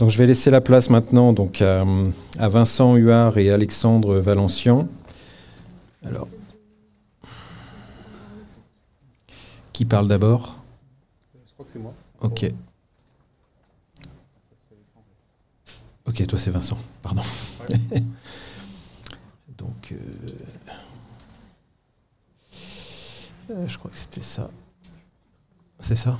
Donc je vais laisser la place maintenant donc, à, Vincent Huard et Alexandre Valencian. Alors, qui parle d'abord Je crois que c'est moi. Ok. Ok, toi c'est Vincent, pardon. donc, euh, euh, je crois que c'était ça. C'est ça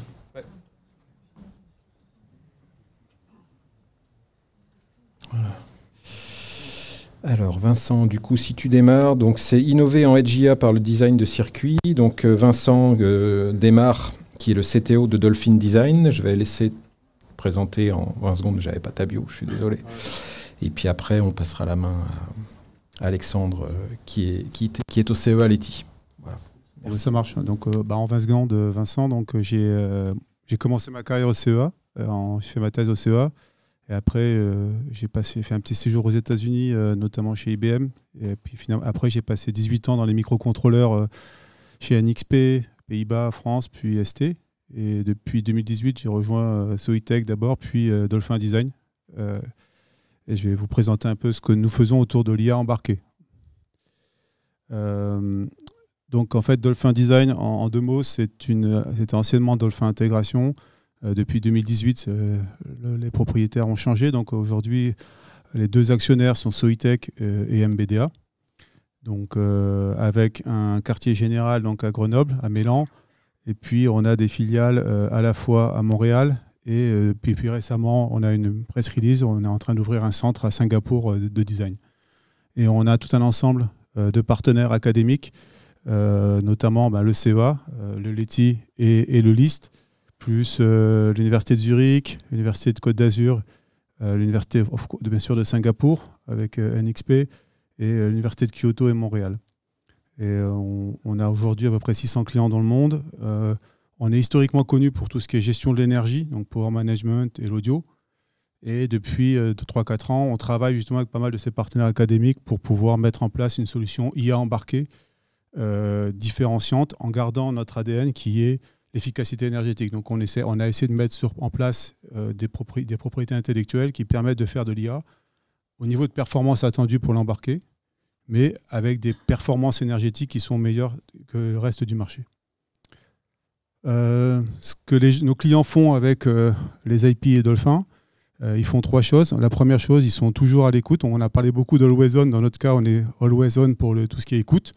Alors Vincent, du coup, si tu démarres, donc c'est innové en IA par le design de circuit. Donc euh, Vincent euh, démarre, qui est le CTO de Dolphin Design. Je vais laisser présenter en 20 secondes. J'avais pas ta bio, je suis désolé. Et puis après, on passera la main à Alexandre, euh, qui, est, qui, est au CEA Leti. ça marche. Donc bah, en 20 secondes, Vincent. Donc j'ai j'ai commencé ma carrière au CEA. je fais ma thèse au CEA. Et après, euh, j'ai fait un petit séjour aux États-Unis, euh, notamment chez IBM. Et puis finalement, après, j'ai passé 18 ans dans les microcontrôleurs euh, chez NXP, Pays-Bas, France, puis ST. Et depuis 2018, j'ai rejoint Soitec d'abord, puis Dolphin Design. et je vais vous présenter un peu ce que nous faisons autour de l'IA embarquée. donc en fait, Dolphin Design, en, deux mots, c'était anciennement Dolphin Intégration. Euh, depuis 2018, euh, les propriétaires ont changé. Donc aujourd'hui, les deux actionnaires sont Soitec euh, et MBDA. Donc avec un quartier général donc à Grenoble, à Mélan. Et puis on a des filiales à la fois à Montréal et puis, récemment, on a une press release. On est en train d'ouvrir un centre à Singapour de design. Et on a tout un ensemble de partenaires académiques, notamment bah, le CEA, le LETI et, le LIST plus euh, l'Université de Zurich, l'Université de Côte d'Azur, euh, l'Université bien sûr de Singapour avec euh, NXP et l'Université de Kyoto et Montréal. Et on, a aujourd'hui à peu près 600 clients dans le monde. on est historiquement connu pour tout ce qui est gestion de l'énergie, donc power management et l'audio. Et depuis 3-4 ans, on travaille justement avec pas mal de ces partenaires académiques pour pouvoir mettre en place une solution IA embarquée, différenciante, en gardant notre ADN qui est l'efficacité énergétique. Donc on, essaie, on a essayé de mettre sur, en place euh, des, propriétés intellectuelles qui permettent de faire de l'IA au niveau de performance attendue pour l'embarquer, mais avec des performances énergétiques qui sont meilleures que le reste du marché. Euh, ce que nos clients font avec euh, les IP et Dolphin, ils font trois choses. La première chose, ils sont toujours à l'écoute. On a parlé beaucoup d'Always On. Dans notre cas, on est Always On pour tout ce qui est écoute.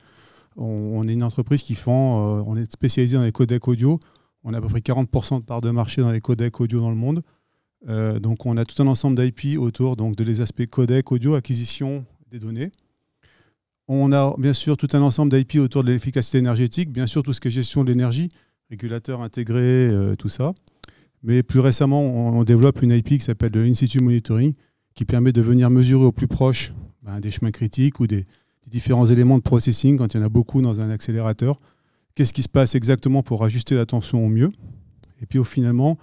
On, est une entreprise qui font, euh, on est spécialisé dans les codecs audio. On a à peu près 40% de part de marché dans les codecs audio dans le monde. Euh, donc on a tout un ensemble d'IP autour donc, de les aspects codec, audio, acquisition des données. On a bien sûr tout un ensemble d'IP autour de l'efficacité énergétique, bien sûr tout ce qui est gestion de l'énergie, régulateur intégré, euh, tout ça. Mais plus récemment, on, développe une IP qui s'appelle de monitoring, qui permet de venir mesurer au plus proche ben, des chemins critiques ou des, différents éléments de processing quand il y en a beaucoup dans un accélérateur. Qu'est-ce qui se passe exactement pour ajuster la tension au mieux Et puis, au finalement,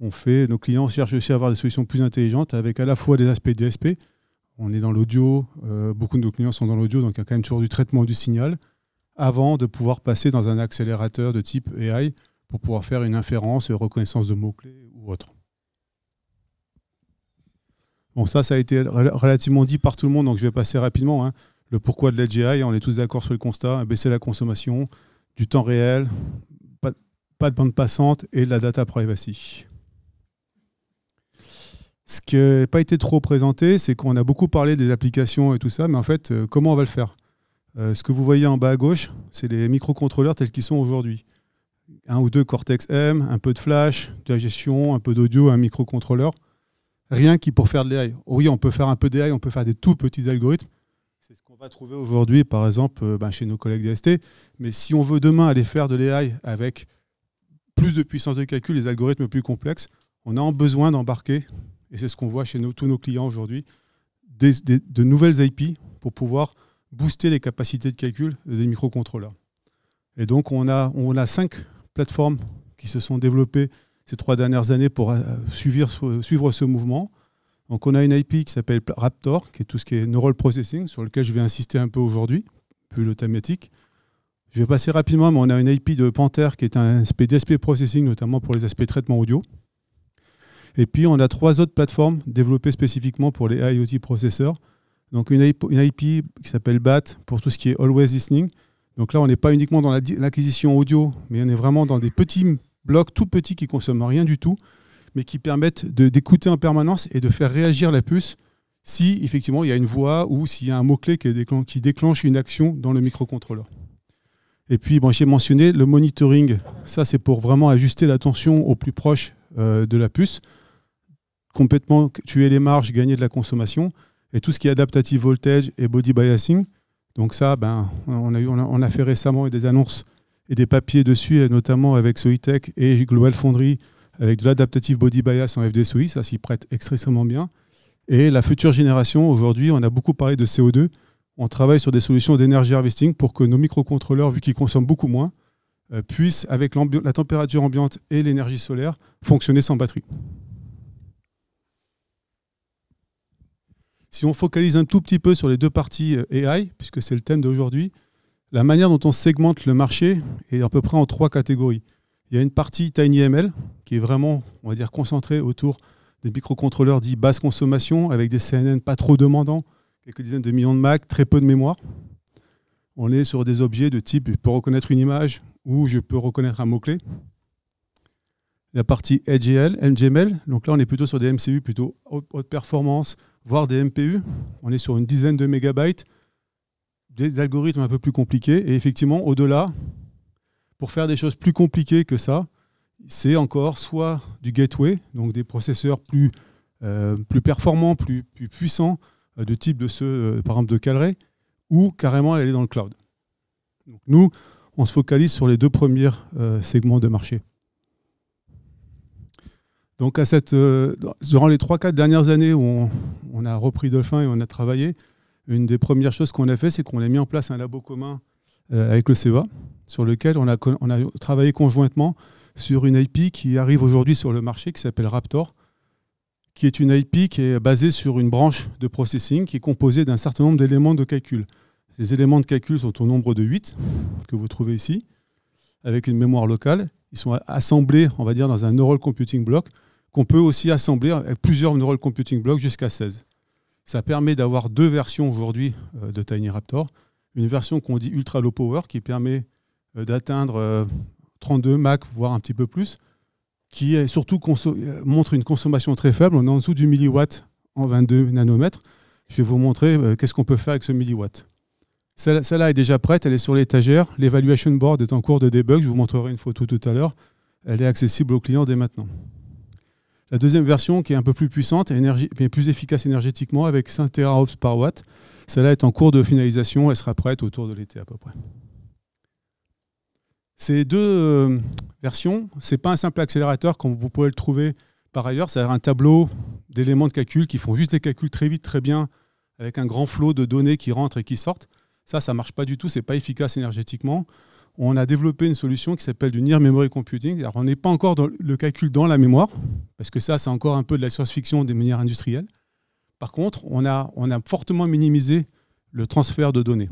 on fait, nos clients cherchent aussi à avoir des solutions plus intelligentes avec à la fois des aspects DSP. On est dans l'audio, euh, beaucoup de nos clients sont dans l'audio, donc il y a quand même toujours du traitement du signal avant de pouvoir passer dans un accélérateur de type AI pour pouvoir faire une inférence, reconnaissance de mots-clés ou autre. Bon, ça, ça a été relativement dit par tout le monde, donc je vais passer rapidement. Hein le pourquoi de l'AGI, on est tous d'accord sur le constat, baisser la consommation, du temps réel, pas, de bande passante et de la data privacy. Ce qui n'a pas été trop présenté, c'est qu'on a beaucoup parlé des applications et tout ça, mais en fait, euh, comment on va le faire euh, Ce que vous voyez en bas à gauche, c'est les microcontrôleurs tels qu'ils sont aujourd'hui. Un ou deux Cortex M, un peu de flash, de la gestion, un peu d'audio, un microcontrôleur. Rien qui pour faire de l'AI. Oui, on peut faire un peu d'AI, on peut faire des tout petits algorithmes, trouver aujourd'hui, par exemple, euh, ben, chez nos collègues DST. Mais si on veut demain aller faire de l'AI avec plus de puissance de calcul, des algorithmes plus complexes, on a besoin d'embarquer, et c'est ce qu'on voit chez tous nos clients aujourd'hui, de nouvelles IP pour pouvoir booster les capacités de calcul des microcontrôleurs. Et donc, on a, on a cinq plateformes qui se sont développées ces trois dernières années pour euh, suivre, suivre ce mouvement. Donc on a une IP qui s'appelle Raptor, qui est tout ce qui est neural processing, sur lequel je vais insister un peu aujourd'hui, vu le thématique. Je vais passer rapidement, mais on a une IP de Panther qui est un aspect DSP processing, notamment pour les aspects traitement audio. Et puis on a trois autres plateformes développées spécifiquement pour les IoT processeurs. Donc une IP, une IP qui s'appelle BAT pour tout ce qui est Always Listening. Donc là, on n'est pas uniquement dans l'acquisition audio, mais on est vraiment dans des petits blocs tout petits qui consomment rien du tout, mais qui permettent d'écouter en permanence et de faire réagir la puce si effectivement il y a une voix ou s'il y a un mot-clé qui, déclenche une action dans le microcontrôleur. Et puis j'ai mentionné le monitoring, ça c'est pour vraiment ajuster la tension au plus proche euh, de la puce, complètement tuer les marges, gagner de la consommation, et tout ce qui est adaptative voltage et body biasing. Donc ça, ben, on, a on, a, fait récemment des annonces et des papiers dessus, notamment avec Soitec et Global Foundry avec de l'adaptative body bias en FDSOI, ça s'y prête extrêmement bien. Et la future génération, aujourd'hui, on a beaucoup parlé de CO2. On travaille sur des solutions d'énergie harvesting pour que nos microcontrôleurs, vu qu'ils consomment beaucoup moins, euh, puissent, avec la température ambiante et l'énergie solaire, fonctionner sans batterie. Si on focalise un tout petit peu sur les deux parties euh, AI, puisque c'est le thème d'aujourd'hui, la manière dont on segmente le marché est à peu près en trois catégories. Il y a une partie TinyML qui est vraiment, on va dire, concentrée autour des microcontrôleurs dits basse consommation, avec des CNN pas trop demandants, quelques dizaines de millions de Mac, très peu de mémoire. On est sur des objets de type je peux reconnaître une image ou je peux reconnaître un mot-clé. La partie NGML, donc là on est plutôt sur des MCU plutôt haute performance, voire des MPU. On est sur une dizaine de mégabytes, des algorithmes un peu plus compliqués. Et effectivement, au-delà, pour faire des choses plus compliquées que ça, c'est encore soit du gateway, donc des processeurs plus, euh, plus performants, plus, plus puissants, euh, de type de ceux, euh, par exemple, de Calray, ou carrément aller dans le cloud. nous, on se focalise sur les deux premiers segments de marché. Donc à cette, durant les trois quatre dernières années où on, on, a repris Dolphin et on a travaillé, une des premières choses qu'on a fait, c'est qu'on a mis en place un labo commun euh, avec le CEVA, sur lequel on a, travaillé conjointement sur une IP qui arrive aujourd'hui sur le marché, qui s'appelle Raptor, qui est une IP qui est basée sur une branche de processing qui est composée d'un certain nombre d'éléments de calcul. Ces éléments de calcul sont au nombre de 8, que vous trouvez ici, avec une mémoire locale. Ils sont assemblés, on va dire, dans un neural computing block, qu'on peut aussi assembler avec plusieurs neural computing blocks jusqu'à 16. Ça permet d'avoir deux versions aujourd'hui euh, de Tiny Raptor une version qu'on dit ultra low power qui permet euh, d'atteindre 32 euh, Mac, voire un petit peu plus, qui surtout euh, montre une consommation très faible. On est en dessous du milliwatt en 22 nanomètres. Je vais vous montrer qu'est-ce qu'on peut faire avec ce milliwatt. Celle-là est déjà prête, elle est sur l'étagère. L'évaluation board est en cours de debug, je vous montrerai une photo tout à l'heure. Elle est accessible aux clients dès maintenant. La deuxième version, qui est un peu plus puissante et mais plus efficace énergétiquement, avec 5 teraops par watt, celle-là est en cours de finalisation, elle sera prête autour de l'été à peu près. Ces deux euh, versions, ce n'est pas un simple accélérateur comme vous pouvez le trouver par ailleurs, c'est-à-dire un tableau d'éléments de calcul qui font juste des calculs très vite, très bien, avec un grand flot de données qui rentrent et qui sortent. Ça, ça ne marche pas du tout, ce n'est pas efficace énergétiquement. On a développé une solution qui s'appelle du Near Memory Computing. on n'est pas encore dans le calcul dans la mémoire, parce que ça, c'est encore un peu de la science-fiction de manière industrielle. Par contre, on a, on a fortement minimisé le transfert de données.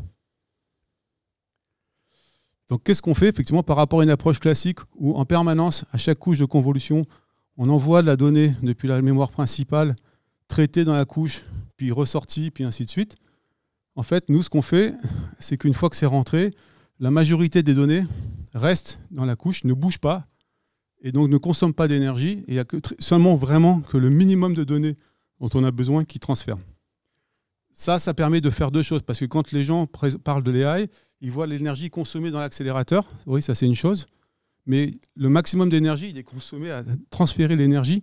Donc qu'est-ce qu'on fait effectivement par rapport à une approche classique où en permanence, à chaque couche de convolution, on envoie de la donnée depuis la mémoire principale, traitée dans la couche, puis ressortie, puis ainsi de suite. En fait, nous, ce qu'on fait, c'est qu'une fois que c'est rentré, la majorité des données reste dans la couche, ne bouge pas, et donc ne consomme pas d'énergie. Il n'y a que seulement vraiment que le minimum de données dont on a besoin qui transfère. Ça, ça permet de faire deux choses, parce que quand les gens parlent de l'AI, ils voient l'énergie consommée dans l'accélérateur. Oui, ça c'est une chose, mais le maximum d'énergie, il est consommé à transférer l'énergie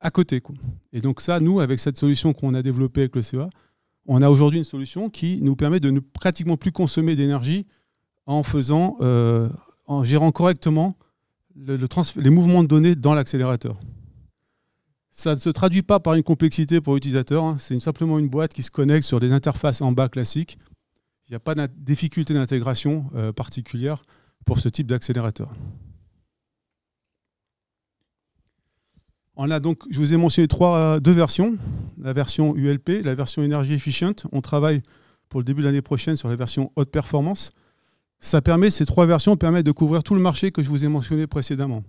à côté. Et donc ça, nous, avec cette solution qu'on a développée avec le CEA, on a aujourd'hui une solution qui nous permet de ne pratiquement plus consommer d'énergie en faisant, euh, en gérant correctement les mouvements de données dans l'accélérateur. Ça ne se traduit pas par une complexité pour l'utilisateur, hein. c'est simplement une boîte qui se connecte sur des interfaces en bas classiques. Il n'y a pas de difficulté d'intégration euh, particulière pour ce type d'accélérateur. On a donc, je vous ai mentionné euh, deux versions, la version ULP, la version énergie efficient. On travaille pour le début de l'année prochaine sur la version haute performance permet, ces trois versions permettent de couvrir tout le marché que je vous ai mentionné précédemment.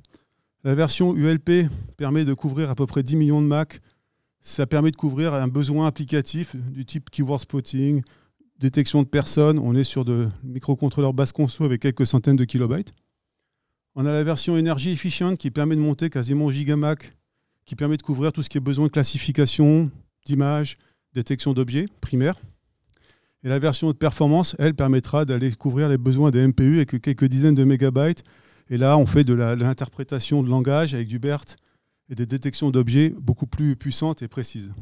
La version ULP permet de couvrir à peu près 10 millions de Mac. Ça permet de couvrir un besoin applicatif du type keyword spotting, détection de personnes. On est sur de microcontrôleurs basse conso avec quelques centaines de kilobytes. On a la version énergie efficient qui permet de monter quasiment au gigamac, qui permet de couvrir tout ce qui est besoin de classification, d'images, détection d'objets primaires. Et la version haute performance, elle, permettra d'aller couvrir les besoins des MPU avec quelques dizaines de mégabytes. Et là, on fait de l'interprétation de, langage avec du BERT et des détections d'objets beaucoup plus puissantes et précises.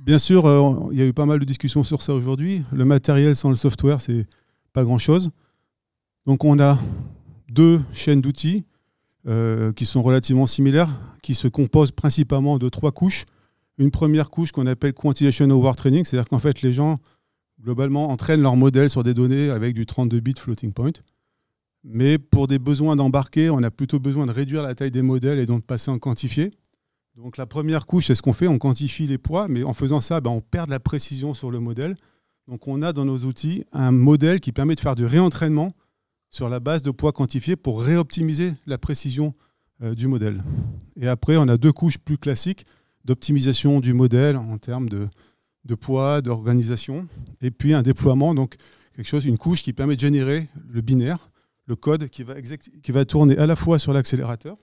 Bien sûr, euh, il y a eu pas mal de discussions sur ça aujourd'hui. Le matériel sans le software, c'est pas grand-chose. Donc on a deux chaînes d'outils euh, qui sont relativement similaires, qui se composent principalement de trois couches une première couche qu'on appelle Quantization Over Training, c'est-à-dire qu'en fait, les gens, globalement, entraînent leur modèle sur des données avec du 32 bits floating point. Mais pour des besoins d'embarquer, on a plutôt besoin de réduire la taille des modèles et donc de passer en quantifié. Donc la première couche, c'est ce qu'on fait, on quantifie les poids, mais en faisant ça, ben, on perd de la précision sur le modèle. Donc on a dans nos outils un modèle qui permet de faire du réentraînement sur la base de poids quantifiés pour réoptimiser la précision euh, du modèle. Et après, on a deux couches plus classiques d'optimisation du modèle en termes de, poids, d'organisation, et puis un déploiement, donc quelque chose, une couche qui permet de générer le binaire, le code qui va, qui va tourner à la fois sur l'accélérateur,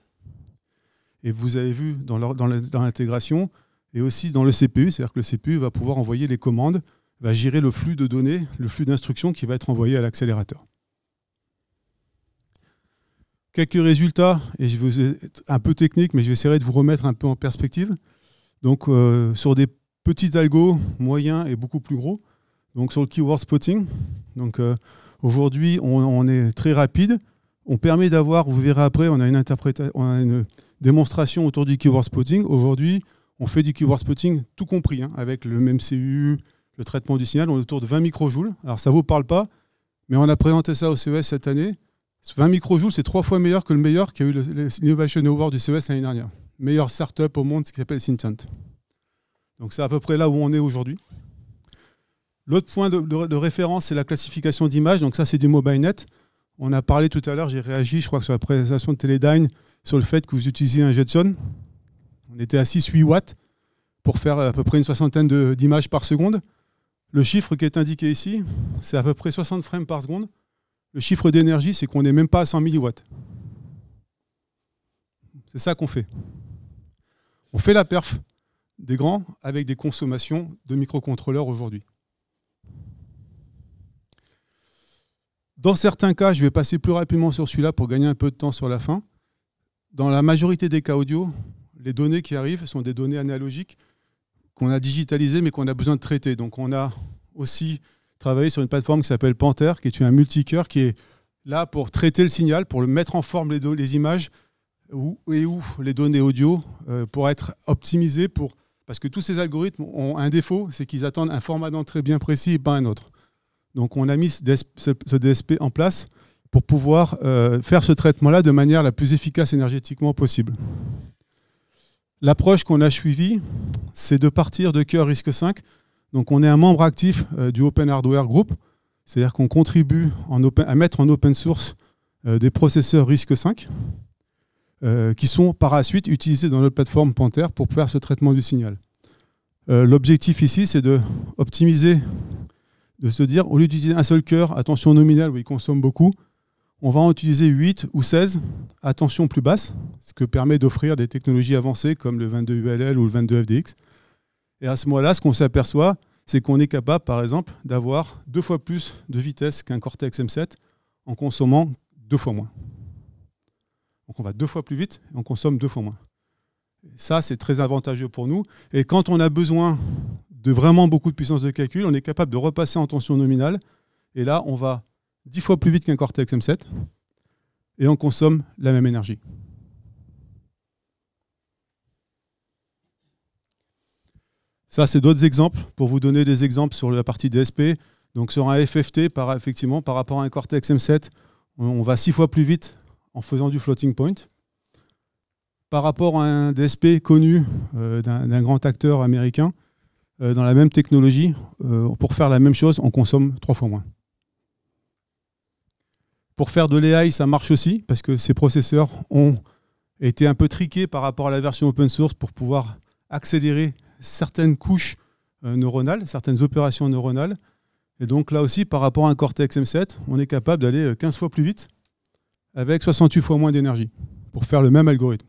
et vous avez vu dans l'intégration, et aussi dans le CPU, c'est-à-dire que le CPU va pouvoir envoyer les commandes, va gérer le flux de données, le flux d'instructions qui va être envoyé à l'accélérateur. Quelques résultats, et je vous être un peu technique, mais je vais essayer de vous remettre un peu en perspective. Donc euh, sur des petits algos moyens et beaucoup plus gros, donc sur le keyword spotting. Donc euh, aujourd'hui, on, est très rapide. On permet d'avoir, vous verrez après, on a une interprétation, on a une démonstration autour du keyword spotting. Aujourd'hui, on fait du keyword spotting tout compris, hein, avec le même CU, le traitement du signal, on est autour de 20 microjoules. Alors ça ne vous parle pas, mais on a présenté ça au CES cette année. 20 microjoules, c'est trois fois meilleur que le meilleur a eu Innovation Award du CES l'année dernière meilleure startup au monde, ce qui s'appelle Syntent. Donc c'est à peu près là où on est aujourd'hui. L'autre point de, référence, c'est la classification d'images. Donc ça, c'est du MobileNet. On a parlé tout à l'heure, j'ai réagi, je crois, sur la présentation de Teledyne, sur le fait que vous utilisez un Jetson. On était à 6-8 watts pour faire à peu près une soixantaine d'images par seconde. Le chiffre qui est indiqué ici, c'est à peu près 60 frames par seconde. Le chiffre d'énergie, c'est qu'on n'est même pas à 100 milliwatts. C'est ça qu'on fait. On fait la perf des grands avec des consommations de microcontrôleurs aujourd'hui. Dans certains cas, je vais passer plus rapidement sur celui-là pour gagner un peu de temps sur la fin. Dans la majorité des cas audio, les données qui arrivent sont des données analogiques qu'on a digitalisées mais qu'on a besoin de traiter. Donc on a aussi travaillé sur une plateforme qui s'appelle Panther, qui est un multicœur qui est là pour traiter le signal, pour le mettre en forme les, les images où, et où les données audio euh, pour être optimisées pour parce que tous ces algorithmes ont un défaut, c'est qu'ils attendent un format d'entrée bien précis et pas un autre. Donc on a mis ce DSP en place pour pouvoir euh, faire ce traitement-là de manière la plus efficace énergétiquement possible. L'approche qu'on a suivie, c'est de partir de Cœur Risque 5. Donc on est un membre actif euh, du Open Hardware Group, c'est-à-dire qu'on contribue à mettre en open source des processeurs Risque 5. Euh, qui sont par la suite utilisés dans notre plateforme Panther pour faire ce traitement du signal. Euh, l'objectif ici, c'est d'optimiser, de, de se dire, au lieu d'utiliser un seul cœur à tension nominale où il consomme beaucoup, on va en utiliser 8 ou 16 à tension plus basse, ce que permet d'offrir des technologies avancées comme le 22ULL ou le 22FDX. Et à ce moment-là, ce qu'on s'aperçoit, c'est qu'on est capable, par exemple, d'avoir deux fois plus de vitesse qu'un Cortex M7 en consommant deux fois moins. Donc on va deux fois plus vite et on consomme deux fois moins. ça, c'est très avantageux pour nous. Et quand on a besoin de vraiment beaucoup de puissance de calcul, on est capable de repasser en tension nominale. Et là, on va dix fois plus vite qu'un Cortex M7 et on consomme la même énergie. Ça, c'est d'autres exemples pour vous donner des exemples sur la partie DSP. Donc sur un FFT, par, effectivement, par rapport à un Cortex M7, on va six fois plus vite en faisant du floating point. Par rapport à un DSP connu euh, d'un grand acteur américain, euh, dans la même technologie, euh, pour faire la même chose, on consomme trois fois moins. Pour faire de l'AI, ça marche aussi, parce que ces processeurs ont été un peu triqués par rapport à la version open source pour pouvoir accélérer certaines couches neuronales, certaines opérations neuronales. Et donc là aussi, par rapport à un Cortex M7, on est capable d'aller 15 fois plus vite avec 68 fois moins d'énergie pour faire le même algorithme.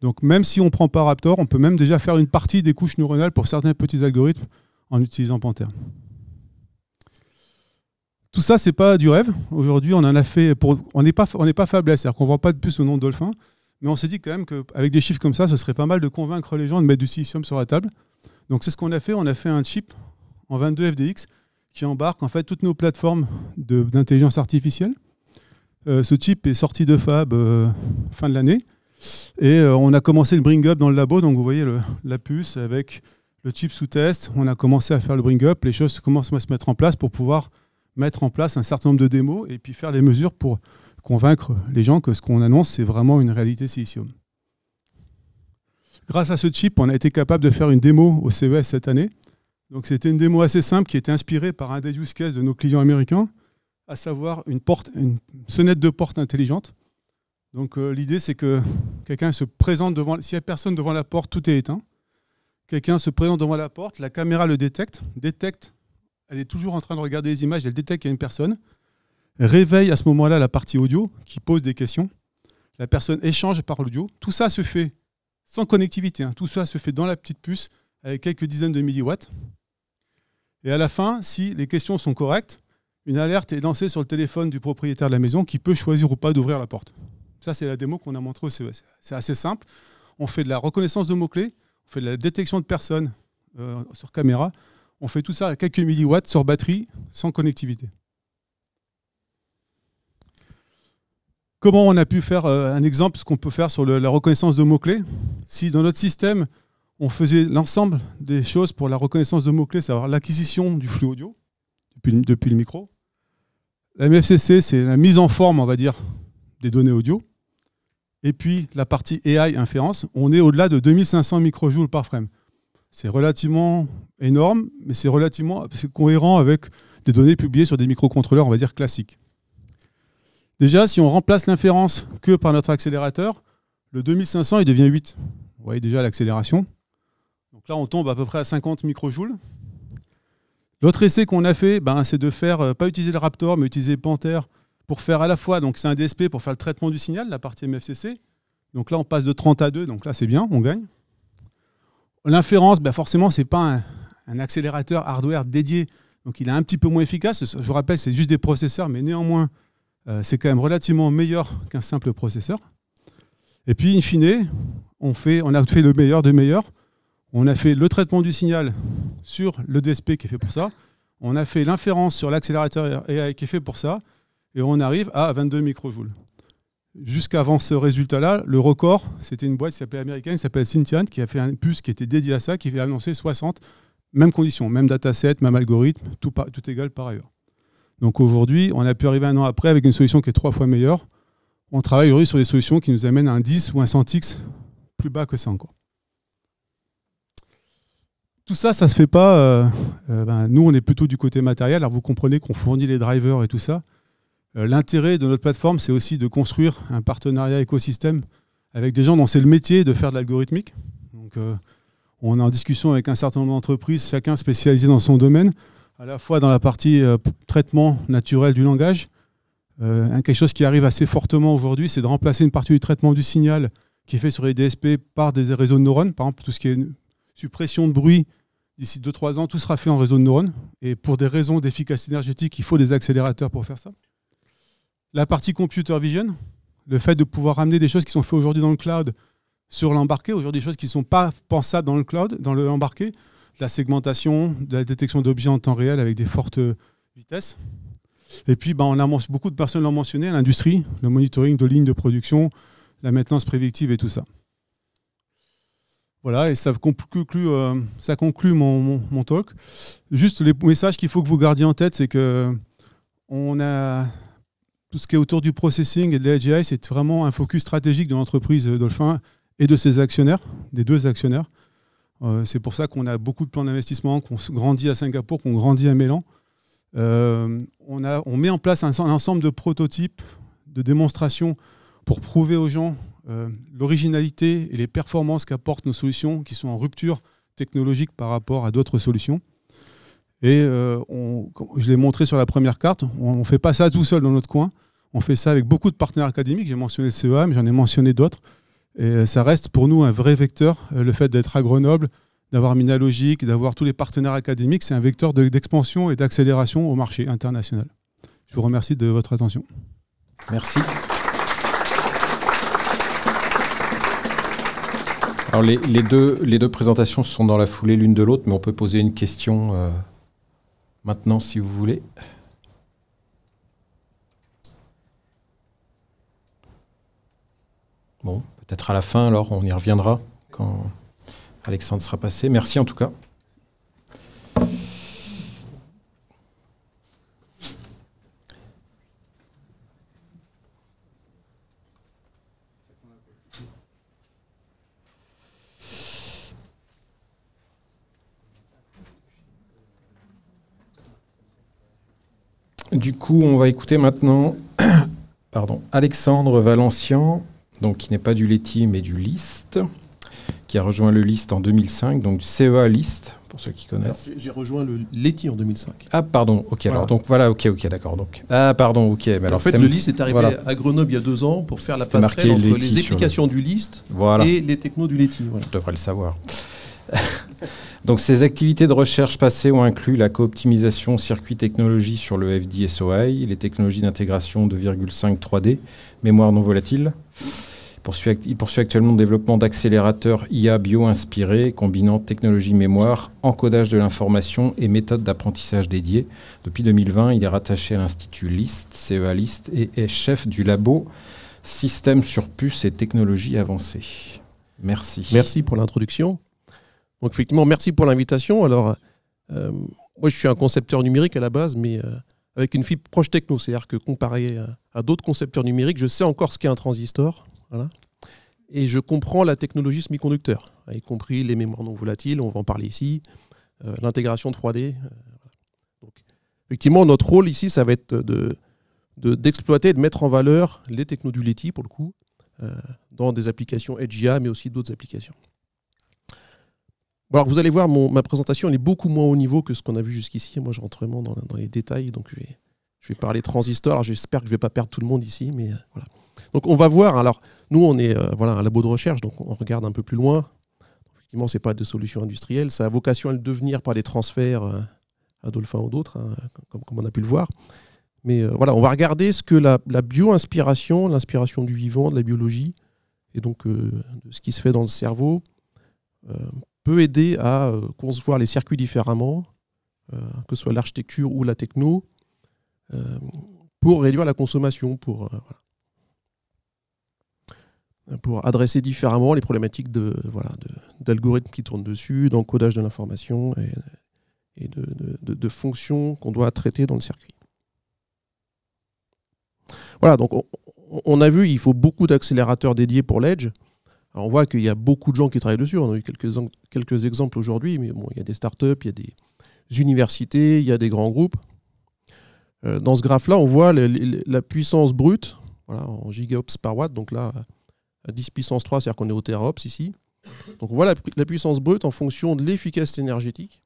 Donc même si on prend pas Raptor, on peut même déjà faire une partie des couches neuronales pour certains petits algorithmes en utilisant Panther. Tout ça, c'est pas du rêve. Aujourd'hui, on en a fait pour... on n'est pas on n'est pas faible, c'est-à-dire qu'on voit pas de plus au nom de Dolphin, mais on s'est dit quand même qu'avec des chiffres comme ça, ce serait pas mal de convaincre les gens de mettre du silicium sur la table. Donc c'est ce qu'on a fait. On a fait un chip en 22 FDX qui embarque en fait toutes nos plateformes d'intelligence artificielle. Euh, ce chip est sorti de Fab euh, fin de l'année. Et euh, on a commencé le bring-up dans le labo. Donc, vous voyez la puce avec le chip sous test. On a commencé à faire le bring-up. Les choses commencent à se mettre en place pour pouvoir mettre en place un certain nombre de démos et puis faire les mesures pour convaincre les gens que ce qu'on annonce, c'est vraiment une réalité silicium. Grâce à ce chip, on a été capable de faire une démo au CES cette année. Donc c'était une démo assez simple qui était inspirée par un des use cases de nos clients américains à savoir une, porte, une sonnette de porte intelligente. Donc euh, l'idée, c'est que quelqu'un se présente devant... S'il n'y a personne devant la porte, tout est éteint. Quelqu'un se présente devant la porte, la caméra le détecte, détecte, elle est toujours en train de regarder les images, elle détecte qu'il y a une personne, réveille à ce moment-là la partie audio qui pose des questions, la personne échange par l'audio. Tout ça se fait sans connectivité, hein. tout ça se fait dans la petite puce avec quelques dizaines de milliwatts. Et à la fin, si les questions sont correctes, une alerte est lancée sur le téléphone du propriétaire de la maison qui peut choisir ou pas d'ouvrir la porte. Ça, c'est la démo qu'on a montrée au CES. C'est assez simple. On fait de la reconnaissance de mots-clés, on fait de la détection de personnes euh, sur caméra. On fait tout ça à quelques milliwatts sur batterie, sans connectivité. Comment on a pu faire euh, un exemple, ce qu'on peut faire sur la reconnaissance de mots-clés Si dans notre système, on faisait l'ensemble des choses pour la reconnaissance de mots-clés, c'est-à-dire l'acquisition du flux audio depuis le micro, la MFCC, c'est la mise en forme, on va dire, des données audio. Et puis la partie AI inférence, on est au-delà de 2500 microjoules par frame. C'est relativement énorme, mais c'est relativement cohérent avec des données publiées sur des microcontrôleurs, on va dire, classiques. Déjà, si on remplace l'inférence que par notre accélérateur, le 2500, il devient 8. Vous voyez déjà l'accélération. Donc là, on tombe à peu près à 50 microjoules. L'autre essai qu'on a fait, ben, c'est de faire, euh, pas utiliser le Raptor, mais utiliser Panther pour faire à la fois, donc c'est un DSP pour faire le traitement du signal, la partie MFCC. Donc là, on passe de 30 à 2, donc là, c'est bien, on gagne. L'inférence, ben, forcément, ce n'est pas un, accélérateur hardware dédié, donc il est un petit peu moins efficace. Je vous rappelle, c'est juste des processeurs, mais néanmoins, euh, c'est quand même relativement meilleur qu'un simple processeur. Et puis, in fine, on, fait, on a fait le meilleur des meilleurs. On a fait le traitement du signal sur le DSP qui est fait pour ça. On a fait l'inférence sur l'accélérateur AI qui est fait pour ça. Et on arrive à 22 microjoules. Jusqu'avant ce résultat-là, le record, c'était une boîte qui s'appelait américaine, qui s'appelait Synthiant, qui a fait un puce qui était dédié à ça, qui avait annoncé 60. Même conditions, même dataset, même algorithme, tout, égal par ailleurs. Donc aujourd'hui, on a pu arriver un an après avec une solution qui est trois fois meilleure. On travaille aujourd'hui sur des solutions qui nous amènent à un 10 ou un 100x plus bas que ça encore. Tout ça, ça se fait pas. Euh, euh, ben, nous, on est plutôt du côté matériel. Alors, vous comprenez qu'on fournit les drivers et tout ça. Euh, l'intérêt de notre plateforme, c'est aussi de construire un partenariat écosystème avec des gens dont c'est le métier de faire de l'algorithmique. Donc, on est en discussion avec un certain nombre d'entreprises, chacun spécialisé dans son domaine, à la fois dans la partie traitement naturel du langage. quelque chose qui arrive assez fortement aujourd'hui, c'est de remplacer une partie du traitement du signal qui est fait sur les DSP par des réseaux de neurones, par exemple tout ce qui est suppression de bruit, d'ici 2-3 ans, tout sera fait en réseau de neurones. Et pour des raisons d'efficacité énergétique, il faut des accélérateurs pour faire ça. La partie computer vision, le fait de pouvoir amener des choses qui sont faites aujourd'hui dans le cloud sur l'embarqué, aujourd'hui des choses qui ne sont pas pensables dans le cloud, dans l'embarqué, la segmentation, de la détection d'objets en temps réel avec des fortes vitesses. Et puis, ben, on a, beaucoup de personnes l'ont mentionné, l'industrie, le monitoring de lignes de production, la maintenance prédictive et tout ça. Voilà, et ça conclut, euh, ça conclut mon, talk. Juste les messages qu'il faut que vous gardiez en tête, c'est que on a tout ce qui est autour du processing et de l'AGI, c'est vraiment un focus stratégique de l'entreprise Dolphin et de ses actionnaires, des deux actionnaires. Euh, c'est pour ça qu'on a beaucoup de plans d'investissement, qu'on grandit à Singapour, qu'on grandit à Mélan. Euh, on, a, on met en place un, un ensemble de prototypes, de démonstrations pour prouver aux gens euh, l'originalité et les performances qu'apportent nos solutions qui sont en rupture technologique par rapport à d'autres solutions. Et euh, on, je l'ai montré sur la première carte, on ne fait pas ça tout seul dans notre coin, on fait ça avec beaucoup de partenaires académiques, j'ai mentionné le CEA, mais j'en ai mentionné d'autres. Et euh, ça reste pour nous un vrai vecteur, le fait d'être à Grenoble, d'avoir Minalogic, d'avoir tous les partenaires académiques, c'est un vecteur d'expansion et d'accélération au marché international. Je vous remercie de votre attention. Merci. Alors les, deux, les deux présentations sont dans la foulée l'une de l'autre, mais on peut poser une question euh, maintenant si vous voulez. Bon, peut-être à la fin alors, on y reviendra quand Alexandre sera passé. Merci en tout cas. on va écouter maintenant pardon, Alexandre Valencian, donc qui n'est pas du Letty mais du List, qui a rejoint le List en 2005, donc du CEA List pour ceux qui connaissent. J'ai rejoint le Letty en 2005. Ah pardon, ok. Alors donc voilà, ok, ok, d'accord. Donc ah pardon, ok. Mais alors, en fait, le List est arrivé à Grenoble il y a deux ans pour faire la passerelle entre les explications du List et les technos du Letty. Je devrais le savoir. Donc ces activités de recherche passées ont inclus la co-optimisation circuit technologie sur le FDSOI, les technologies d'intégration 2,5 3D, mémoire non volatile. Il poursuit, actuellement le développement d'accélérateurs IA bio-inspirés combinant technologie mémoire, encodage de l'information et méthodes d'apprentissage dédiées. Depuis 2020, il est rattaché à l'Institut LIST, CEA LIST et est chef du labo Systèmes sur puce et technologies avancées. Merci. Merci pour l'introduction. Donc effectivement, merci pour l'invitation. Alors, euh, moi, je suis un concepteur numérique à la base, mais euh, avec une fibre proche techno, c'est-à-dire que comparé euh, à, d'autres concepteurs numériques, je sais encore ce qu'est un transistor. Et je comprends la technologie semi-conducteur, y compris les mémoires non volatiles, on va en parler ici, l'intégration 3D. Donc, effectivement, notre rôle ici, ça va être d'exploiter de, et de mettre en valeur les technos du LETI, pour le coup, dans des applications Edge mais aussi d'autres applications vous allez voir, ma présentation est beaucoup moins haut niveau que ce qu'on a vu jusqu'ici. Moi, je rentre vraiment dans, les détails, donc je vais, je vais parler transistor. J'espère que je ne vais pas perdre tout le monde ici, mais euh, Donc on va voir. Hein, alors nous, on est euh, voilà un labo de recherche, donc on regarde un peu plus loin. Effectivement, n'est pas de solution industrielle. Ça a vocation à le devenir par des transferts à euh, Dolphin ou d'autres, hein, comme, comme, on a pu le voir. Mais voilà, on va regarder ce que la, la bio-inspiration, l'inspiration du vivant, de la biologie, et donc de ce qui se fait dans le cerveau, aider à euh, concevoir les circuits différemment, euh, que soit l'architecture ou la techno, euh, pour réduire la consommation, pour, pour adresser différemment les problématiques de voilà d'algorithmes qui tournent dessus, d'encodage de l'information et, de, fonctions qu'on doit traiter dans le circuit. Voilà, donc on, on a vu, il faut beaucoup d'accélérateurs dédiés pour l'Edge on voit qu'il y a beaucoup de gens qui travaillent dessus. On a eu quelques, quelques exemples aujourd'hui, mais bon, il y a des startups, il y a des universités, il y a des grands groupes. Euh, dans ce graphe-là, on voit la puissance brute voilà, en gigaops par watt. Donc là, à 10 puissance 3, c'est-à-dire qu'on est au ops ici. Donc on voit la, puissance brute en fonction de l'efficacité énergétique.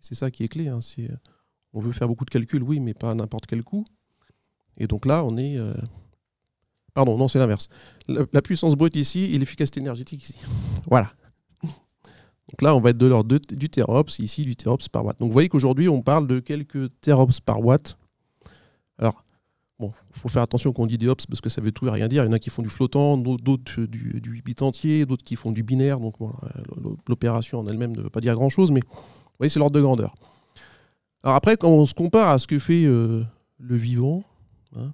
C'est ça qui est clé. Hein, on veut faire beaucoup de calculs, oui, mais pas à n'importe quel coût. Et donc là, on est euh, Pardon, non, c'est l'inverse. La, puissance brute ici et l'efficacité énergétique ici. voilà. Donc là, on va être de l'ordre du terops ici, du terops par watt. Donc vous voyez qu'aujourd'hui, on parle de quelques terops par watt. Alors, bon, il faut faire attention quand on dit des ops parce que ça veut tout et rien dire. Il y en a qui font du flottant, d'autres euh, du, du, bit entier, d'autres qui font du binaire. Donc euh, l'opération en elle-même ne veut pas dire grand-chose, mais vous voyez, c'est l'ordre de grandeur. Alors après, quand on se compare à ce que fait euh, le vivant, hein,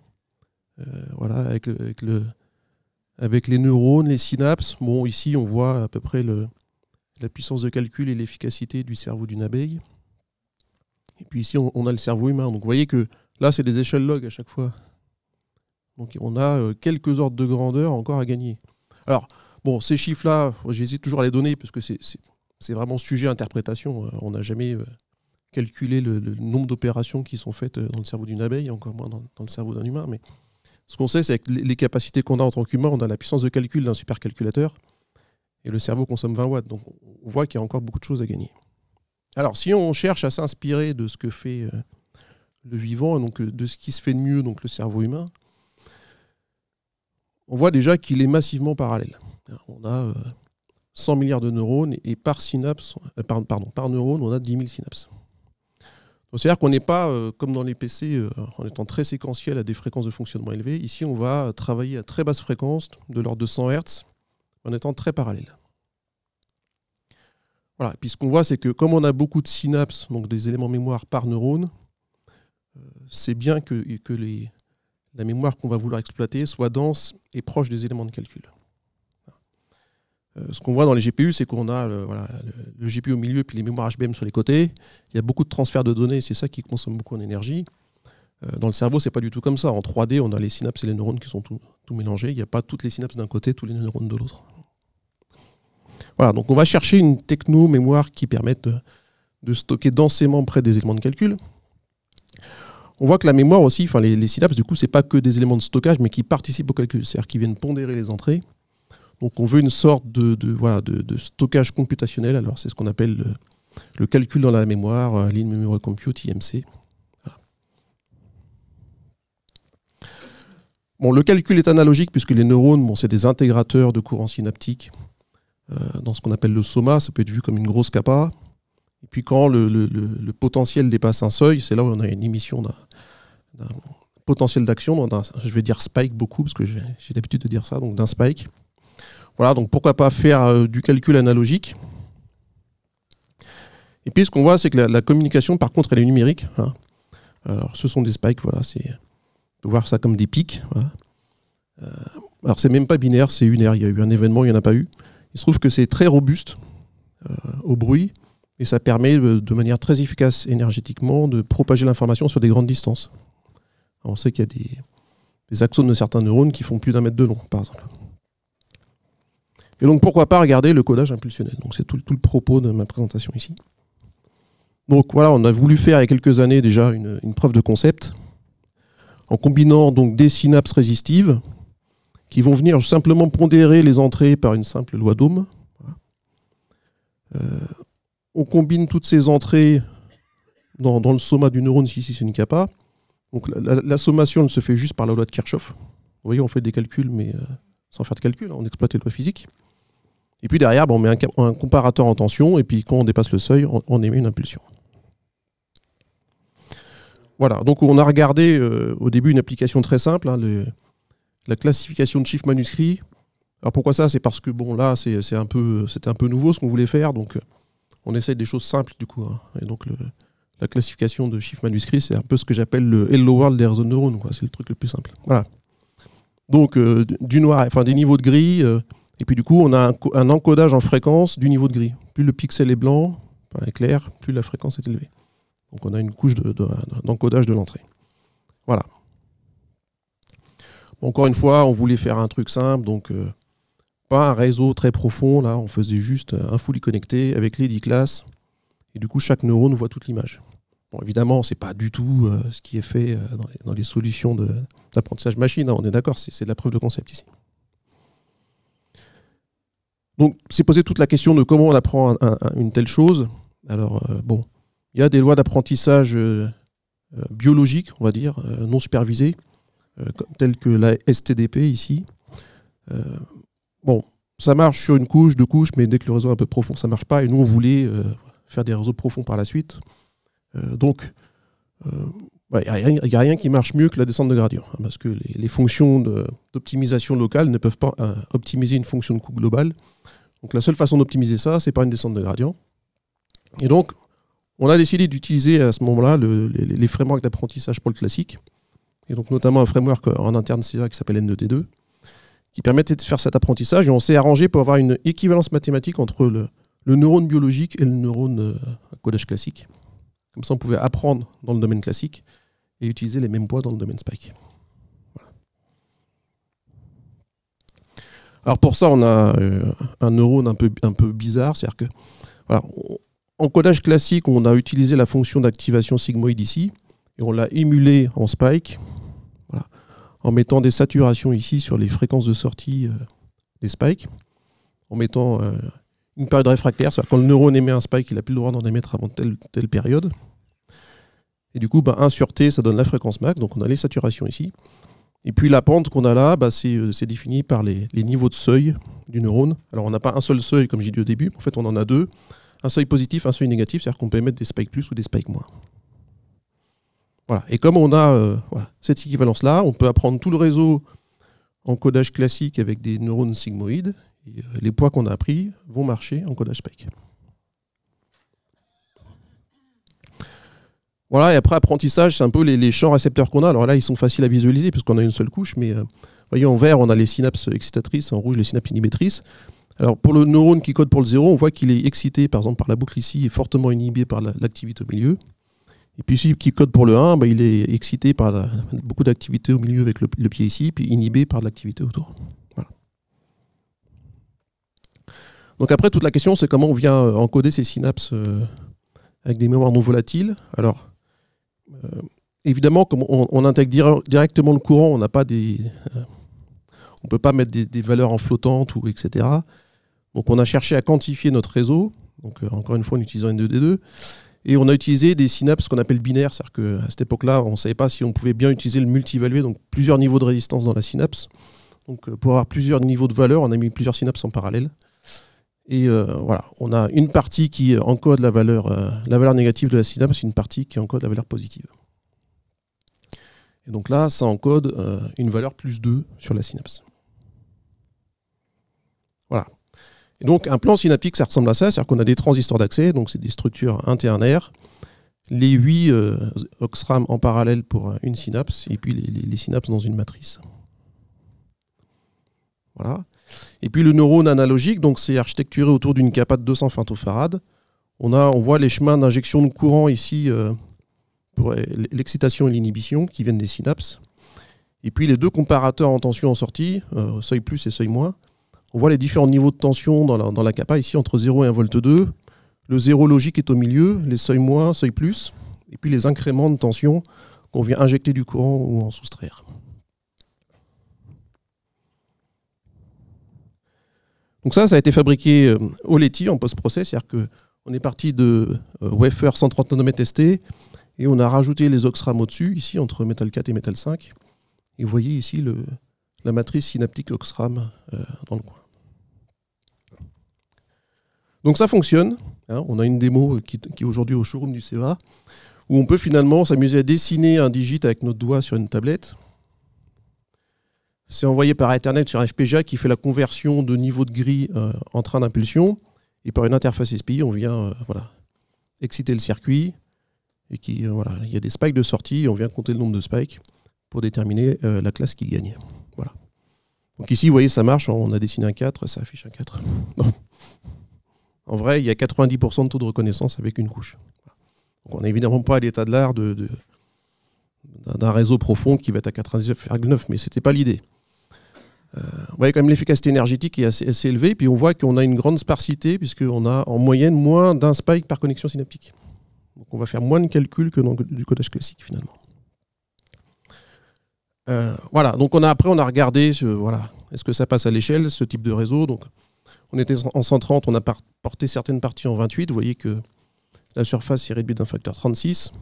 euh, voilà, avec, le, avec les neurones, les synapses. Bon, ici, on voit à peu près le, la puissance de calcul et l'efficacité du cerveau d'une abeille. Et puis ici, on, a le cerveau humain. Donc vous voyez que là, c'est des échelles log à chaque fois. Donc on a euh, quelques ordres de grandeur encore à gagner. Alors, bon, ces chiffres-là, j'hésite toujours à les donner parce que c'est vraiment sujet interprétation. Euh, on n'a jamais calculé le, nombre d'opérations qui sont faites dans le cerveau d'une abeille, encore moins dans, dans le cerveau d'un humain. Mais ce qu'on sait, c'est que les capacités qu'on a en tant qu'humain, on a la puissance de calcul d'un supercalculateur et le cerveau consomme 20 watts. Donc on voit qu'il y a encore beaucoup de choses à gagner. Alors si on cherche à s'inspirer de ce que fait euh, le vivant, donc euh, de ce qui se fait de mieux, donc le cerveau humain, on voit déjà qu'il est massivement parallèle. Hein, on a 100 euh, milliards de neurones et par synapse, pardon, par neurone, on a 10 000 synapses c'est-à-dire qu'on n'est pas, euh, comme dans les PC, euh, en étant très séquentiel à des fréquences de fonctionnement élevées. Ici, on va travailler à très basse fréquence, de l'ordre de 100 Hz, en étant très parallèle. Voilà. ce qu'on voit, c'est que comme on a beaucoup de synapses, donc des éléments mémoire par neurone, euh, c'est bien que, la mémoire qu'on va vouloir exploiter soit dense et proche des éléments de calcul. Euh, ce qu'on voit dans les GPU, c'est qu'on a le, GPU au milieu puis les mémoires HBM sur les côtés. Il y a beaucoup de transferts de données, c'est ça qui consomme beaucoup en énergie. Euh, dans le cerveau, c'est pas du tout comme ça. En 3D, on a les synapses et les neurones qui sont tout, mélangés. Il n'y a pas toutes les synapses d'un côté, tous les neurones de l'autre. Voilà, donc on va chercher une techno-mémoire qui permette de, stocker densément près des éléments de calcul. On voit que la mémoire aussi, enfin les, synapses, du coup, c'est pas que des éléments de stockage, mais qui participent au calcul, c'est-à-dire qui viennent pondérer les entrées donc on veut une sorte de, voilà, de, stockage computationnel. Alors c'est ce qu'on appelle le, calcul dans la mémoire, euh, Line Memory Compute, IMC. Bon, le calcul est analogique puisque les neurones, bon, c'est des intégrateurs de courants synaptiques euh, dans ce qu'on appelle le soma. Ça peut être vu comme une grosse capa. Et puis quand le, le potentiel dépasse un seuil, c'est là où on a une émission d'un potentiel d'action, je vais dire spike beaucoup parce que j'ai l'habitude de dire ça, donc d'un spike. Voilà, donc pourquoi pas faire euh, du calcul analogique Et puis ce qu'on voit, c'est que la, communication, par contre, elle est numérique. Hein. Alors, ce sont des spikes, voilà, c'est peut voir ça comme des pics. Voilà. Euh, alors, c'est même pas binaire, c'est unaire. Il y a eu un événement, il n'y en a pas eu. Il se trouve que c'est très robuste euh, au bruit et ça permet de manière très efficace énergétiquement de propager l'information sur des grandes distances. on sait qu'il y a des axones de certains neurones qui font plus d'un mètre de long, par exemple. Et donc pourquoi pas regarder le codage impulsionnel. Donc c'est tout, le propos de ma présentation ici. Donc voilà, on a voulu faire il y a quelques années déjà une, preuve de concept en combinant donc des synapses résistives qui vont venir simplement pondérer les entrées par une simple loi d'Ohm. Euh, on combine toutes ces entrées dans, le soma du neurone, si c'est une kappa. Donc la, la, sommation se fait juste par la loi de Kirchhoff. Vous voyez, on fait des calculs, mais euh, sans faire de calcul, on exploite les lois physiques. Et puis derrière, bon, on met un, comparateur en tension, et puis quand on dépasse le seuil, on, émet une impulsion. Voilà, donc on a regardé euh, au début une application très simple, hein, la classification de chiffres manuscrits. Alors pourquoi ça C'est parce que bon là c'est un peu c'était un peu nouveau ce qu'on voulait faire, donc euh, on essaie des choses simples du coup. Hein. Et donc la classification de chiffres manuscrits, c'est un peu ce que j'appelle le Hello World des réseaux de neurones, c'est le truc le plus simple. Voilà. Donc euh, du noir, enfin des niveaux de gris. Et puis du coup, on a un, encodage en fréquence du niveau de gris. Plus le pixel est blanc, est clair, plus la fréquence est élevée. Donc on a une couche d'encodage de, l'entrée. Voilà. encore une fois, on voulait faire un truc simple, donc euh, pas un réseau très profond. Là, on faisait juste un fully connecté avec les 10 classes. Et du coup, chaque neurone voit toute l'image. Bon, évidemment, ce n'est pas du tout euh, ce qui est fait euh, dans, les, solutions d'apprentissage machine, hein, on est d'accord, c'est de la preuve de concept ici. Donc, c'est posé toute la question de comment on apprend une telle chose. Alors, euh, bon, il y a des lois d'apprentissage biologique, euh, euh, biologiques, on va dire, non supervisées, telles que la STDP ici. bon, ça marche sur une couche, deux couches, mais dès que le réseau est un peu profond, ça ne marche pas. Et nous, on voulait faire des réseaux profonds par la suite. donc, il n'y a, rien qui marche mieux que la descente de gradient, hein, parce que les, fonctions d'optimisation locale ne peuvent pas euh, optimiser une fonction de coût globale. Donc la seule façon d'optimiser ça, c'est par une descente de gradient. Et donc, on a décidé d'utiliser à ce moment-là les, frameworks d'apprentissage pour le classique, et donc notamment un framework euh, en interne CA qui s'appelle N2D2, e qui permettait de faire cet apprentissage, et on s'est arrangé pour avoir une équivalence mathématique entre le, neurone biologique et le neurone à euh, codage classique. Comme ça, on pouvait apprendre dans le domaine classique et utiliser les mêmes bois dans le domaine Spike. Alors pour ça, on a euh, un neurone un peu, un peu bizarre, c'est-à-dire que en codage classique, on a utilisé la fonction d'activation sigmoïde ici, et on l'a émulé en Spike, en mettant des saturations ici sur les fréquences de sortie euh, des spikes, en mettant euh, une période réfractaire, c'est-à-dire quand le neurone émet un spike, il n'a plus le droit d'en émettre avant telle période. Et du coup, 1 bah, sur T, ça donne la fréquence max, donc on a les saturations ici. Et puis la pente qu'on a là, bah, euh, c'est défini par les, niveaux de seuil du neurone. Alors on n'a pas un seul seuil, comme j'ai dit au début, en fait on en a deux. Un seuil positif, un seuil négatif, c'est-à-dire qu'on peut émettre des spikes plus ou des spikes moins. Voilà. Et comme on a euh, cette équivalence-là, on peut apprendre tout le réseau en codage classique avec des neurones sigmoïdes. Euh, les poids qu'on a appris vont marcher en codage spike. Voilà, et après, apprentissage, c'est un peu les, champs récepteurs qu'on a. Alors là, ils sont faciles à visualiser puisqu'on a une seule couche, mais euh, voyez, en vert, on a les synapses excitatrices, en rouge, les synapses inhibitrices. Alors pour le neurone qui code pour le zéro, on voit qu'il est excité par exemple par la boucle ici et fortement inhibé par l'activité au milieu. Et puis celui qui code pour le 1, bah, il est excité par beaucoup d'activité au milieu avec le, pied ici, puis inhibé par l'activité autour. Donc après, toute la question, c'est comment on vient euh, encoder ces synapses euh, avec des mémoires non volatiles. Alors, euh, évidemment, comme on, intègre directement le courant, on n'a pas des, euh, on peut pas mettre des, valeurs en flottante ou etc. Donc on a cherché à quantifier notre réseau. Donc euh, encore une fois, en utilisant N2D2. Et on a utilisé des synapses qu'on appelle binaires, c'est-à-dire qu'à cette époque-là, on ne savait pas si on pouvait bien utiliser le multivalué, donc plusieurs niveaux de résistance dans la synapse. Donc pour avoir plusieurs niveaux de valeur, on a mis plusieurs synapses en parallèle. Et euh, voilà, on a une partie qui encode la valeur, euh, négative de la synapse, et une partie qui encode la valeur positive. Et donc là, ça encode euh, une valeur plus 2 sur la synapse. Voilà. donc un plan synaptique, ça ressemble à ça, c'est-à-dire qu'on a des transistors d'accès, donc c'est des structures internaires, les 8 OXRAM en parallèle pour une synapse, et puis les, les synapses dans une matrice. Voilà. Et puis le neurone analogique, donc c'est architecturé autour d'une capa de 200 femtofarades. On, on voit les chemins d'injection de courant ici euh, pour l'excitation et l'inhibition qui viennent des synapses. Et puis les deux comparateurs en tension en sortie, euh, seuil plus et seuil moins, on voit les différents niveaux de tension dans la, dans capa ici entre 0 et 1 volt 2. Le zéro logique est au milieu, les seuils moins, seuil plus, et puis les incréments de tension qu'on vient injecter du courant ou en soustraire. Donc ça, ça a été fabriqué euh, au Leti en post-process, c'est-à-dire qu'on est parti de euh, wafer 130 nanomètres ST et on a rajouté les oxram au-dessus, ici entre Metal 4 et Metal 5. Et vous voyez ici la matrice synaptique oxram euh, dans le coin. Donc ça fonctionne. Hein, on a une démo qui, qui est aujourd'hui au showroom du CEVA, où on peut finalement s'amuser à dessiner un digit avec notre doigt sur une tablette c'est envoyé par Ethernet sur un FPGA qui fait la conversion de niveau de gris euh, en train d'impulsion. Et par une interface SPI, on vient euh, voilà, exciter le circuit. Et qui, euh, voilà, il y a des spikes de sortie, on vient compter le nombre de spikes pour déterminer la classe qui gagne. Voilà. Donc ici, vous voyez, ça marche, on a dessiné un 4, ça affiche un 4. en vrai, il y a 90% de taux de reconnaissance avec une couche. Donc on n'est évidemment pas à l'état de l'art de, d'un réseau profond qui va être à 99,9, mais ce n'était pas l'idée vous euh, voyez quand même l'efficacité énergétique est assez, élevée, élevée, puis on voit qu'on a une grande sparsité, puisqu'on a en moyenne moins d'un spike par connexion synaptique. Donc on va faire moins de calculs que dans du codage classique finalement. Euh, voilà, donc après on a regardé, euh, voilà, est-ce que ça passe à l'échelle, ce type de réseau Donc on était en 130, on a porté certaines parties en 28, vous voyez que la surface est réduite d'un facteur 36.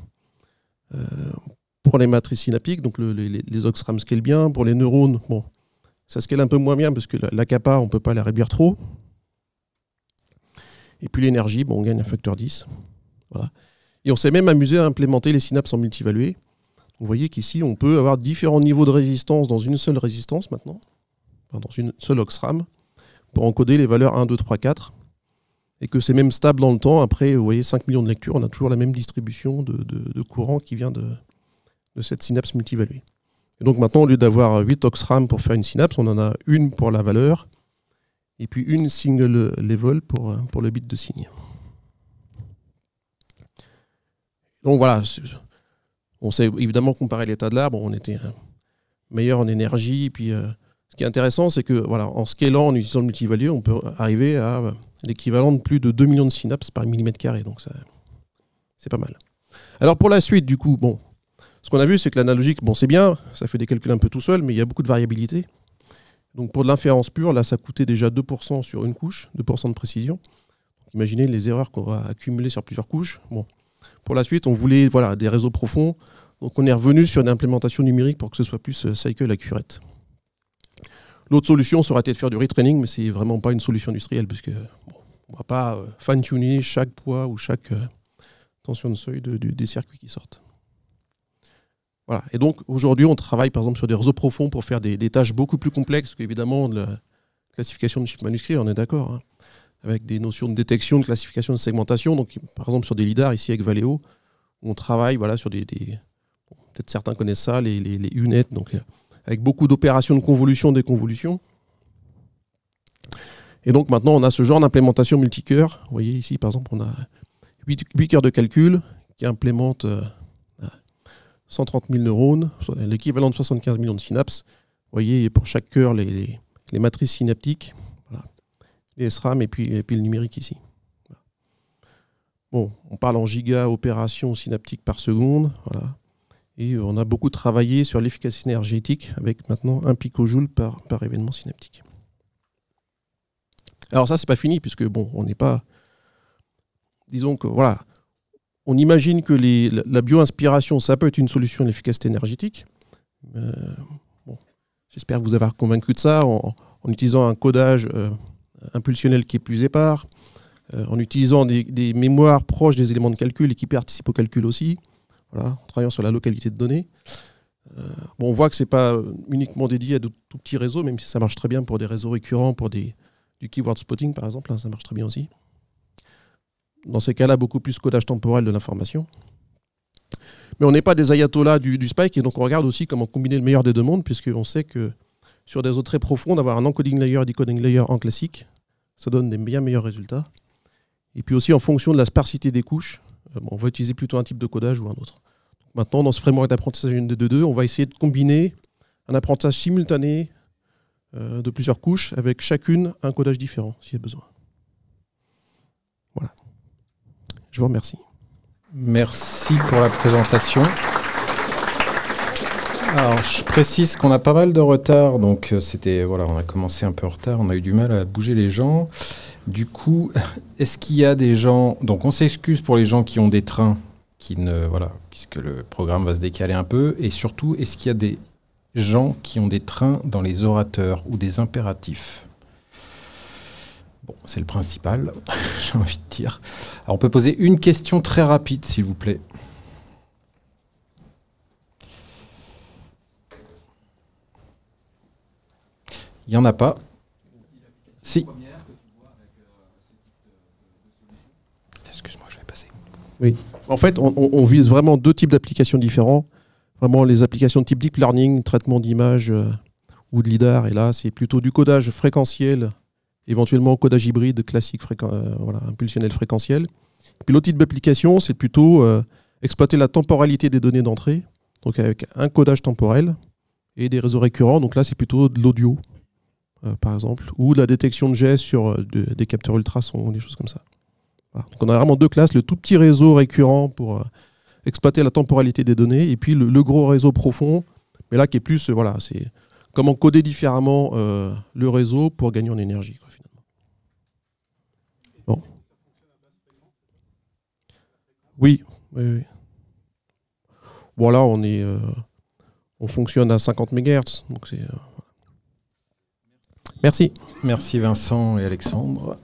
pour les matrices synaptiques, donc les, les, oxrams scale bien, pour les neurones, bon, ça se calme un peu moins bien parce que la, kappa, on ne peut pas la réduire trop. Et puis l'énergie, bon, on gagne un facteur 10. Voilà. Et on s'est même amusé à implémenter les synapses en multivalué. Vous voyez qu'ici, on peut avoir différents niveaux de résistance dans une seule résistance maintenant, dans une seule OXRAM, pour encoder les valeurs 1, 2, 3, 4. Et que c'est même stable dans le temps. Après, vous voyez, 5 millions de lectures, on a toujours la même distribution de, courant qui vient de, de cette synapse multivaluée donc maintenant, au lieu d'avoir 8 OxRAM pour faire une synapse, on en a une pour la valeur et puis une single level pour, euh, pour le bit de signe. Donc voilà, on sait évidemment comparer l'état de l'arbre, on était euh, meilleur en énergie. Et puis, euh, ce qui est intéressant, c'est que voilà, en scalant, en utilisant le multivalue, on peut arriver à l'équivalent de plus de 2 millions de synapses par millimètre carré. Donc c'est pas mal. Alors pour la suite, du coup, bon, ce qu'on a vu, c'est que l'analogique, bon, c'est bien, ça fait des calculs un peu tout seul, mais il y a beaucoup de variabilité. Donc pour de l'inférence pure, là, ça coûtait déjà 2% sur une couche, 2% de précision. Imaginez les erreurs qu'on va accumuler sur plusieurs couches. Bon. Pour la suite, on voulait voilà, des réseaux profonds. Donc on est revenu sur une implémentation numérique pour que ce soit plus euh, cycle accurate. L'autre solution, serait de faire du retraining, mais ce n'est vraiment pas une solution industrielle, parce que on va pas euh, fine-tuner chaque poids ou chaque euh, tension de seuil des circuits qui sortent. Et donc aujourd'hui, on travaille par exemple sur des réseaux profonds pour faire des, tâches beaucoup plus complexes qu'évidemment la classification de chiffres manuscrits, on est d'accord, hein. avec des notions de détection, de classification, de segmentation. Donc par exemple sur des lidars ici avec Valeo, on travaille voilà, sur des... Peut-être certains connaissent ça, les, les, UNET, donc, euh, avec beaucoup d'opérations de convolution, convolutions Et donc maintenant, on a ce genre d'implémentation multicœur. Vous voyez ici, par exemple, on a 8, cœurs de calcul qui implémentent... Euh, 130 000 neurones, l'équivalent de 75 millions de synapses. Vous voyez, pour chaque cœur, les, matrices synaptiques, les SRAM et puis, le numérique ici. Bon, on parle en giga opérations synaptiques par seconde. Et euh, on a beaucoup travaillé sur l'efficacité énergétique avec maintenant un picojoule par, par événement synaptique. Alors ça, c'est pas fini, puisque bon, on n'est pas. Disons que voilà, on imagine que la bio-inspiration, ça peut être une solution à l'efficacité énergétique. Euh, bon, J'espère vous avoir convaincu de ça en, utilisant un codage euh, impulsionnel qui est plus épars, euh, en utilisant des, mémoires proches des éléments de calcul et qui participent au calcul aussi, voilà, en travaillant sur la localité de données. on voit que ce n'est pas uniquement dédié à de tout petits réseaux, même si ça marche très bien pour des réseaux récurrents, pour des, du keyword spotting par exemple, hein, ça marche très bien aussi dans ces cas-là, beaucoup plus codage temporel de l'information. Mais on n'est pas des ayatollahs du, du, spike, et donc on regarde aussi comment combiner le meilleur des deux mondes, puisqu'on sait que sur des eaux très profondes, avoir un encoding layer et decoding layer en classique, ça donne des bien meilleurs résultats. Et puis aussi en fonction de la sparsité des couches, euh, on va utiliser plutôt un type de codage ou un autre. Maintenant, dans ce framework d'apprentissage 1 deux 2, on va essayer de combiner un apprentissage simultané euh, de plusieurs couches avec chacune un codage différent, s'il y a besoin. Je vous remercie. Merci pour la présentation. Alors, je précise qu'on a pas mal de retard, donc euh, c'était voilà, on a commencé un peu en retard, on a eu du mal à bouger les gens. Du coup, est-ce qu'il y a des gens Donc, on s'excuse pour les gens qui ont des trains, qui ne voilà, puisque le programme va se décaler un peu, et surtout, est-ce qu'il y a des gens qui ont des trains dans les orateurs ou des impératifs Bon, c'est le principal, j'ai envie de dire. on peut poser une question très rapide, s'il vous plaît. Il n'y en a pas. Si. Excuse-moi, je vais passer. Oui. En fait, on, vise vraiment deux types d'applications différents. Vraiment les applications de type deep learning, traitement d'images euh, ou de lidar. Et là, c'est plutôt du codage fréquentiel éventuellement codage hybride classique euh, impulsionnel fréquentiel. Puis l'autre type d'application, c'est plutôt euh, exploiter la temporalité des données d'entrée, donc avec un codage temporel et des réseaux récurrents. Donc là, c'est plutôt de l'audio, euh, par exemple, ou de la détection de gestes sur des capteurs ultrasons, des choses comme ça. Donc on a vraiment deux classes, le tout petit réseau récurrent pour exploiter la temporalité des données, et puis le, gros réseau profond, mais là qui est plus, voilà, c'est comment coder différemment le réseau pour gagner en énergie. Oui, oui, oui. on, est, euh, on fonctionne à 50 MHz. Donc euh, Merci. Merci Vincent et Alexandre.